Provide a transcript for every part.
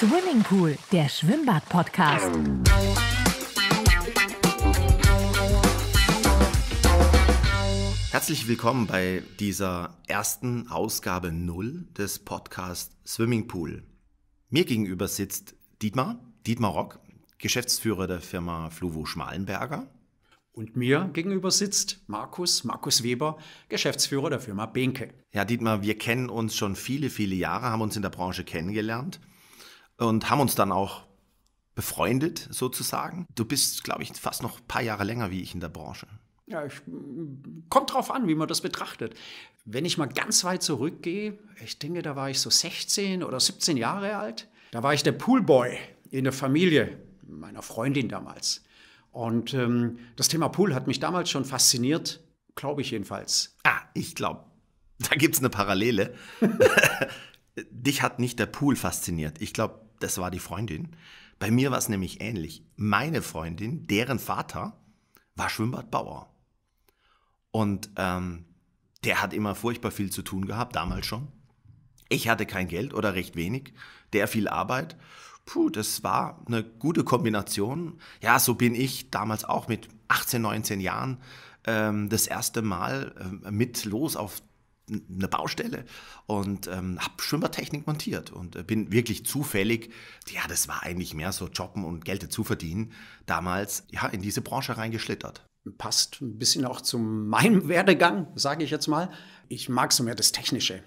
Swimmingpool, der Schwimmbad-Podcast. Herzlich willkommen bei dieser ersten Ausgabe null des Podcasts Swimmingpool. Mir gegenüber sitzt Dietmar, Dietmar Rock, Geschäftsführer der Firma Fluvo Schmalenberger. Und mir gegenüber sitzt Markus, Markus Weber, Geschäftsführer der Firma Benke. Ja, Dietmar, wir kennen uns schon viele, viele Jahre, haben uns in der Branche kennengelernt und haben uns dann auch befreundet sozusagen. Du bist, glaube ich, fast noch ein paar Jahre länger wie ich in der Branche. Ja, ich, kommt drauf an, wie man das betrachtet. Wenn ich mal ganz weit zurückgehe, ich denke, da war ich so 16 oder 17 Jahre alt. Da war ich der Poolboy in der Familie meiner Freundin damals. Und ähm, das Thema Pool hat mich damals schon fasziniert, glaube ich jedenfalls. Ah, ich glaube, da gibt es eine Parallele. Dich hat nicht der Pool fasziniert. Ich glaube, das war die Freundin. Bei mir war es nämlich ähnlich. Meine Freundin, deren Vater, war Schwimmbadbauer. Und ähm, der hat immer furchtbar viel zu tun gehabt, damals schon. Ich hatte kein Geld oder recht wenig, der viel Arbeit. Puh, das war eine gute Kombination. Ja, so bin ich damals auch mit 18, 19 Jahren ähm, das erste Mal ähm, mit los auf eine Baustelle und ähm, habe Schwimmertechnik montiert und äh, bin wirklich zufällig, ja, das war eigentlich mehr so Jobben und Geld zu verdienen, damals ja, in diese Branche reingeschlittert. Passt ein bisschen auch zu meinem Werdegang, sage ich jetzt mal. Ich mag so mehr das Technische,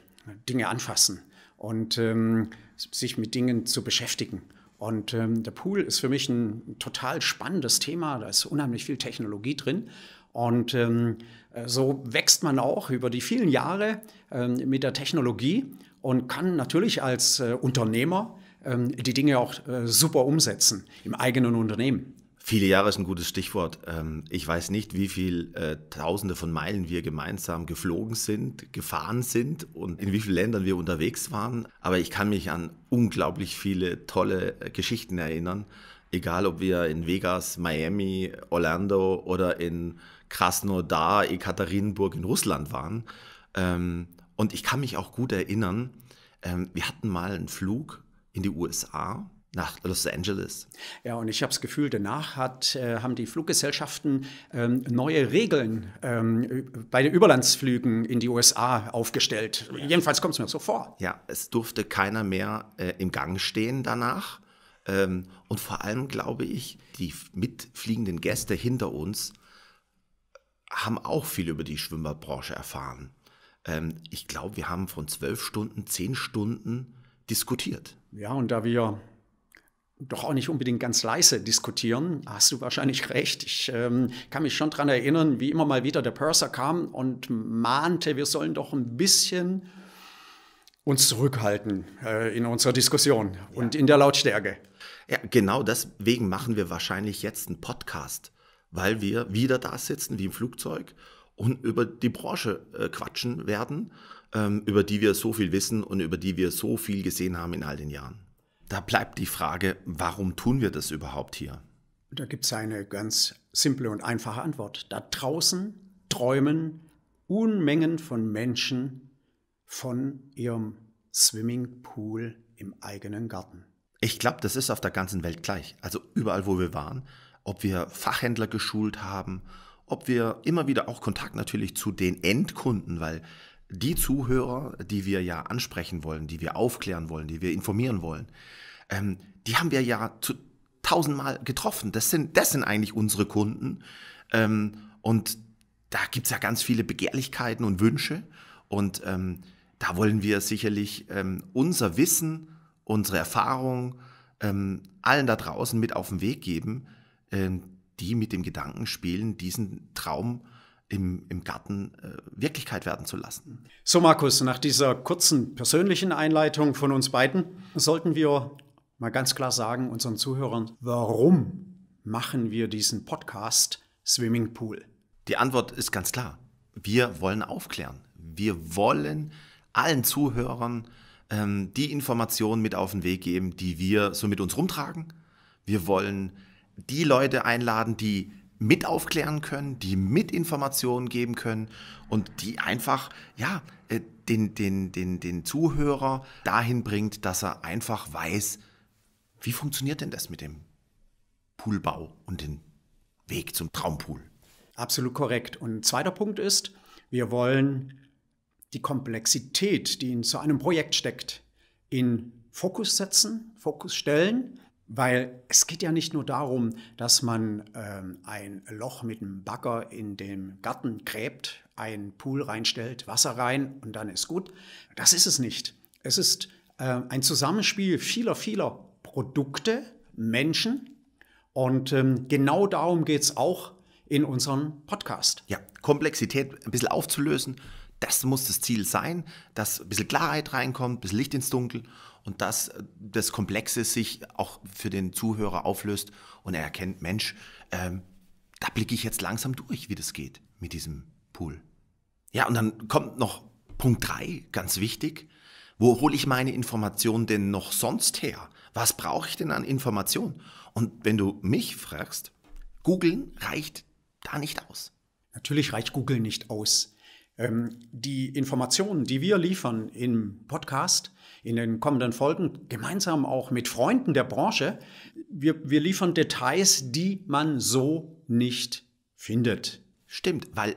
Dinge anfassen und ähm, sich mit Dingen zu beschäftigen. Und ähm, der Pool ist für mich ein total spannendes Thema. Da ist unheimlich viel Technologie drin. Und ähm, so wächst man auch über die vielen Jahre ähm, mit der Technologie und kann natürlich als äh, Unternehmer ähm, die Dinge auch äh, super umsetzen im eigenen Unternehmen. Viele Jahre ist ein gutes Stichwort. Ähm, ich weiß nicht, wie viele äh, Tausende von Meilen wir gemeinsam geflogen sind, gefahren sind und in wie vielen Ländern wir unterwegs waren. Aber ich kann mich an unglaublich viele tolle äh, Geschichten erinnern egal ob wir in Vegas, Miami, Orlando oder in Krasnodar, Ekaterinburg in Russland waren. Ähm, und ich kann mich auch gut erinnern, ähm, wir hatten mal einen Flug in die USA nach Los Angeles. Ja, und ich habe das Gefühl, danach hat, äh, haben die Fluggesellschaften ähm, neue Regeln ähm, bei den Überlandsflügen in die USA aufgestellt. Ja. Jedenfalls kommt es mir so vor. Ja, es durfte keiner mehr äh, im Gang stehen danach. Ähm, und vor allem glaube ich, die mitfliegenden Gäste hinter uns haben auch viel über die Schwimmerbranche erfahren. Ähm, ich glaube, wir haben von zwölf Stunden, zehn Stunden diskutiert. Ja, und da wir doch auch nicht unbedingt ganz leise diskutieren. Hast du wahrscheinlich recht. Ich ähm, kann mich schon daran erinnern, wie immer mal wieder der Purser kam und mahnte, wir sollen doch ein bisschen uns zurückhalten äh, in unserer Diskussion ja. und in der Lautstärke. Ja, genau deswegen machen wir wahrscheinlich jetzt einen Podcast, weil wir wieder da sitzen wie im Flugzeug und über die Branche äh, quatschen werden, ähm, über die wir so viel wissen und über die wir so viel gesehen haben in all den Jahren. Da bleibt die Frage, warum tun wir das überhaupt hier? Da gibt es eine ganz simple und einfache Antwort. Da draußen träumen Unmengen von Menschen von ihrem Swimmingpool im eigenen Garten. Ich glaube, das ist auf der ganzen Welt gleich. Also überall, wo wir waren, ob wir Fachhändler geschult haben, ob wir immer wieder auch Kontakt natürlich zu den Endkunden, weil die Zuhörer, die wir ja ansprechen wollen, die wir aufklären wollen, die wir informieren wollen, ähm, die haben wir ja zu, tausendmal getroffen. Das sind, das sind eigentlich unsere Kunden. Ähm, und da gibt es ja ganz viele Begehrlichkeiten und Wünsche. Und ähm, da wollen wir sicherlich ähm, unser Wissen unsere Erfahrungen ähm, allen da draußen mit auf den Weg geben, ähm, die mit dem Gedanken spielen, diesen Traum im, im Garten äh, Wirklichkeit werden zu lassen. So, Markus, nach dieser kurzen persönlichen Einleitung von uns beiden sollten wir mal ganz klar sagen unseren Zuhörern, warum machen wir diesen Podcast Swimmingpool? Die Antwort ist ganz klar. Wir wollen aufklären. Wir wollen allen Zuhörern ähm, die Informationen mit auf den Weg geben, die wir so mit uns rumtragen. Wir wollen die Leute einladen, die mit aufklären können, die mit Informationen geben können und die einfach, ja, äh, den, den, den, den Zuhörer dahin bringt, dass er einfach weiß, wie funktioniert denn das mit dem Poolbau und dem Weg zum Traumpool? Absolut korrekt. Und ein zweiter Punkt ist, wir wollen die Komplexität, die in so einem Projekt steckt, in Fokus setzen, Fokus stellen, weil es geht ja nicht nur darum, dass man ähm, ein Loch mit einem Bagger in den Garten gräbt, einen Pool reinstellt, Wasser rein und dann ist gut. Das ist es nicht. Es ist äh, ein Zusammenspiel vieler, vieler Produkte, Menschen und ähm, genau darum geht es auch in unserem Podcast. Ja, Komplexität ein bisschen aufzulösen das muss das Ziel sein, dass ein bisschen Klarheit reinkommt, ein bisschen Licht ins Dunkel und dass das Komplexe sich auch für den Zuhörer auflöst und er erkennt, Mensch, ähm, da blicke ich jetzt langsam durch, wie das geht mit diesem Pool. Ja, und dann kommt noch Punkt 3, ganz wichtig. Wo hole ich meine Informationen denn noch sonst her? Was brauche ich denn an Informationen? Und wenn du mich fragst, googeln reicht da nicht aus. Natürlich reicht Google nicht aus. Ähm, die Informationen, die wir liefern im Podcast, in den kommenden Folgen, gemeinsam auch mit Freunden der Branche, wir, wir liefern Details, die man so nicht findet. Stimmt, weil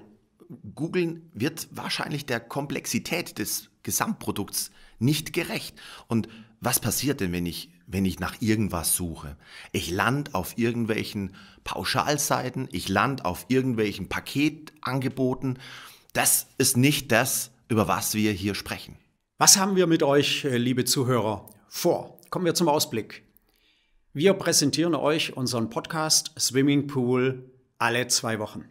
googeln wird wahrscheinlich der Komplexität des Gesamtprodukts nicht gerecht. Und was passiert denn, wenn ich, wenn ich nach irgendwas suche? Ich lande auf irgendwelchen Pauschalseiten, ich lande auf irgendwelchen Paketangeboten das ist nicht das, über was wir hier sprechen. Was haben wir mit euch, äh, liebe Zuhörer, vor? Kommen wir zum Ausblick. Wir präsentieren euch unseren Podcast Swimming Pool alle zwei Wochen.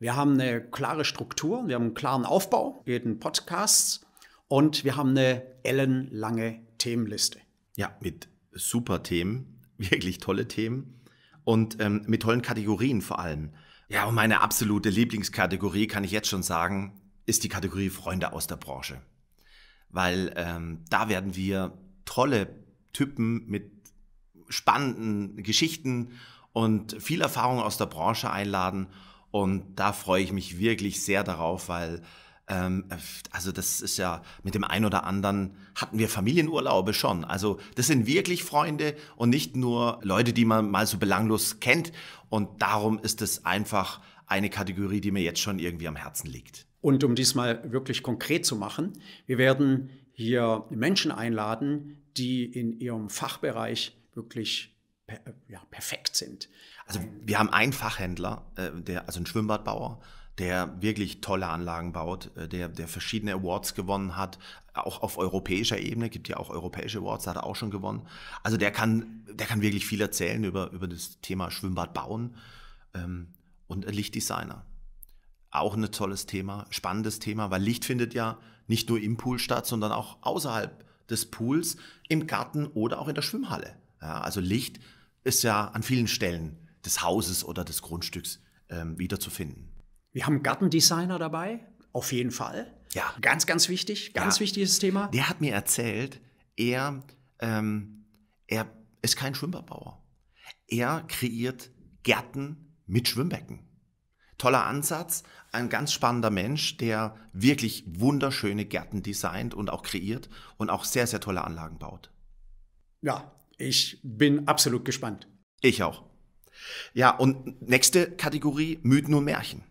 Wir haben eine klare Struktur, wir haben einen klaren Aufbau jeden Podcasts und wir haben eine ellenlange Themenliste. Ja, mit super Themen, wirklich tolle Themen und ähm, mit tollen Kategorien vor allem. Ja, und meine absolute Lieblingskategorie, kann ich jetzt schon sagen, ist die Kategorie Freunde aus der Branche. Weil ähm, da werden wir tolle Typen mit spannenden Geschichten und viel Erfahrung aus der Branche einladen. Und da freue ich mich wirklich sehr darauf, weil ähm, äh, also das ist ja, mit dem einen oder anderen hatten wir Familienurlaube schon. Also das sind wirklich Freunde und nicht nur Leute, die man mal so belanglos kennt. Und darum ist es einfach eine Kategorie, die mir jetzt schon irgendwie am Herzen liegt. Und um diesmal wirklich konkret zu machen, wir werden hier Menschen einladen, die in ihrem Fachbereich wirklich per, äh, ja, perfekt sind. Also wir haben einen Fachhändler, äh, der, also einen Schwimmbadbauer, der wirklich tolle Anlagen baut, äh, der, der verschiedene Awards gewonnen hat, auch auf europäischer Ebene, gibt ja auch europäische Awards, hat er auch schon gewonnen. Also der kann, der kann wirklich viel erzählen über, über das Thema Schwimmbad bauen ähm, und Lichtdesigner. Auch ein tolles Thema, spannendes Thema, weil Licht findet ja nicht nur im Pool statt, sondern auch außerhalb des Pools, im Garten oder auch in der Schwimmhalle. Ja, also Licht ist ja an vielen Stellen des Hauses oder des Grundstücks ähm, wiederzufinden. Wir haben Gartendesigner dabei, auf jeden Fall. Ja. Ganz, ganz wichtig, ganz ja. wichtiges Thema. Der hat mir erzählt, er, ähm, er ist kein Schwimmbadbauer. Er kreiert Gärten mit Schwimmbecken. Toller Ansatz, ein ganz spannender Mensch, der wirklich wunderschöne Gärten designt und auch kreiert und auch sehr, sehr tolle Anlagen baut. Ja, ich bin absolut gespannt. Ich auch. Ja, und nächste Kategorie Mythen und Märchen.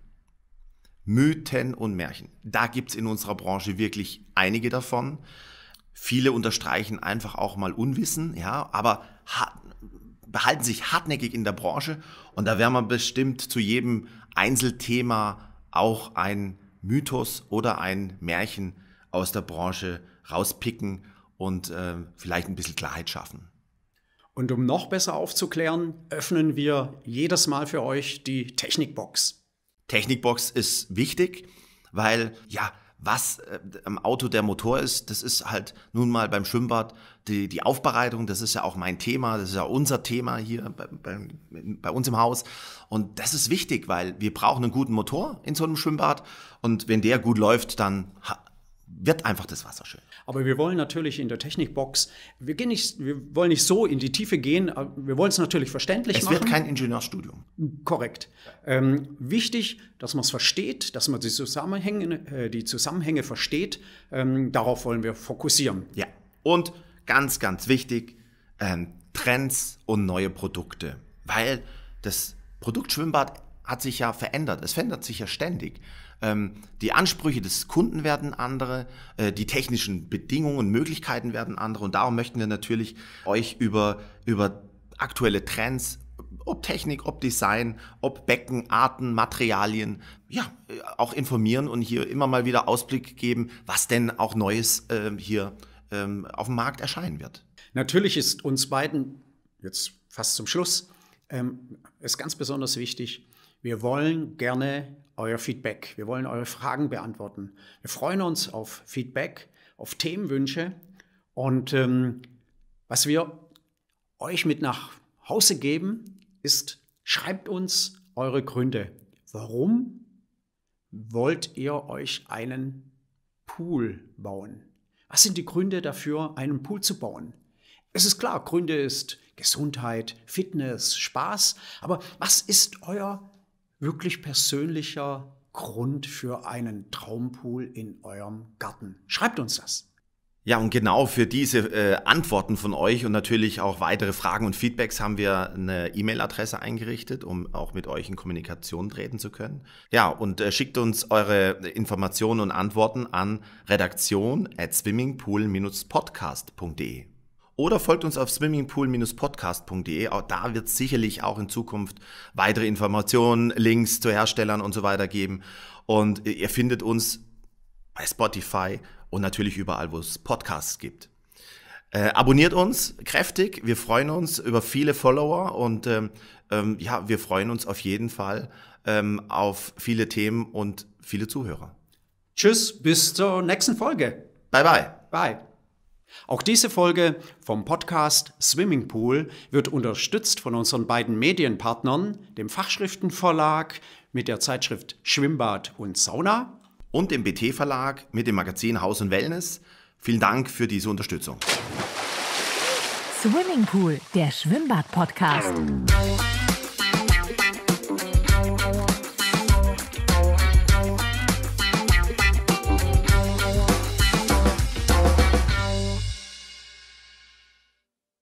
Mythen und Märchen. Da gibt es in unserer Branche wirklich einige davon. Viele unterstreichen einfach auch mal Unwissen, ja, aber behalten sich hartnäckig in der Branche und da werden wir bestimmt zu jedem Einzelthema auch ein Mythos oder ein Märchen aus der Branche rauspicken und äh, vielleicht ein bisschen Klarheit schaffen. Und um noch besser aufzuklären, öffnen wir jedes Mal für euch die Technikbox. Technikbox ist wichtig, weil ja, was äh, am Auto der Motor ist, das ist halt nun mal beim Schwimmbad die, die Aufbereitung, das ist ja auch mein Thema, das ist ja unser Thema hier bei, bei, bei, uns im Haus. Und das ist wichtig, weil wir brauchen einen guten Motor in so einem Schwimmbad. Und wenn der gut läuft, dann wird einfach das Wasser schön. Aber wir wollen natürlich in der Technikbox, wir, gehen nicht, wir wollen nicht so in die Tiefe gehen, wir wollen es natürlich verständlich es machen. Es wird kein Ingenieurstudium. Korrekt. Ähm, wichtig, dass man es versteht, dass man die Zusammenhänge, äh, die Zusammenhänge versteht. Ähm, darauf wollen wir fokussieren. Ja. Und ganz, ganz wichtig, ähm, Trends und neue Produkte. Weil das Produktschwimmbad hat sich ja verändert. Es verändert sich ja ständig. Ähm, die Ansprüche des Kunden werden andere, äh, die technischen Bedingungen, und Möglichkeiten werden andere und darum möchten wir natürlich euch über, über aktuelle Trends, ob Technik, ob Design, ob Becken, Arten, Materialien, ja, äh, auch informieren und hier immer mal wieder Ausblick geben, was denn auch Neues ähm, hier ähm, auf dem Markt erscheinen wird. Natürlich ist uns beiden, jetzt fast zum Schluss, ähm, ist ganz besonders wichtig, wir wollen gerne euer Feedback. Wir wollen eure Fragen beantworten. Wir freuen uns auf Feedback, auf Themenwünsche und ähm, was wir euch mit nach Hause geben, ist, schreibt uns eure Gründe. Warum wollt ihr euch einen Pool bauen? Was sind die Gründe dafür, einen Pool zu bauen? Es ist klar, Gründe ist Gesundheit, Fitness, Spaß, aber was ist euer wirklich persönlicher Grund für einen Traumpool in eurem Garten? Schreibt uns das. Ja, und genau für diese äh, Antworten von euch und natürlich auch weitere Fragen und Feedbacks haben wir eine E-Mail-Adresse eingerichtet, um auch mit euch in Kommunikation treten zu können. Ja, und äh, schickt uns eure Informationen und Antworten an redaktion at swimmingpool-podcast.de oder folgt uns auf swimmingpool-podcast.de. Auch da wird es sicherlich auch in Zukunft weitere Informationen, Links zu Herstellern und so weiter geben. Und ihr findet uns bei Spotify und natürlich überall, wo es Podcasts gibt. Äh, abonniert uns kräftig. Wir freuen uns über viele Follower und ähm, ähm ja, wir freuen uns auf jeden Fall ähm, auf viele Themen und viele Zuhörer. Tschüss, bis zur nächsten Folge. Bye, bye. Bye. Auch diese Folge vom Podcast Swimmingpool wird unterstützt von unseren beiden Medienpartnern, dem Fachschriftenverlag mit der Zeitschrift Schwimmbad und Sauna und dem BT Verlag mit dem Magazin Haus und Wellness. Vielen Dank für diese Unterstützung. Swimmingpool, der Schwimmbad-Podcast.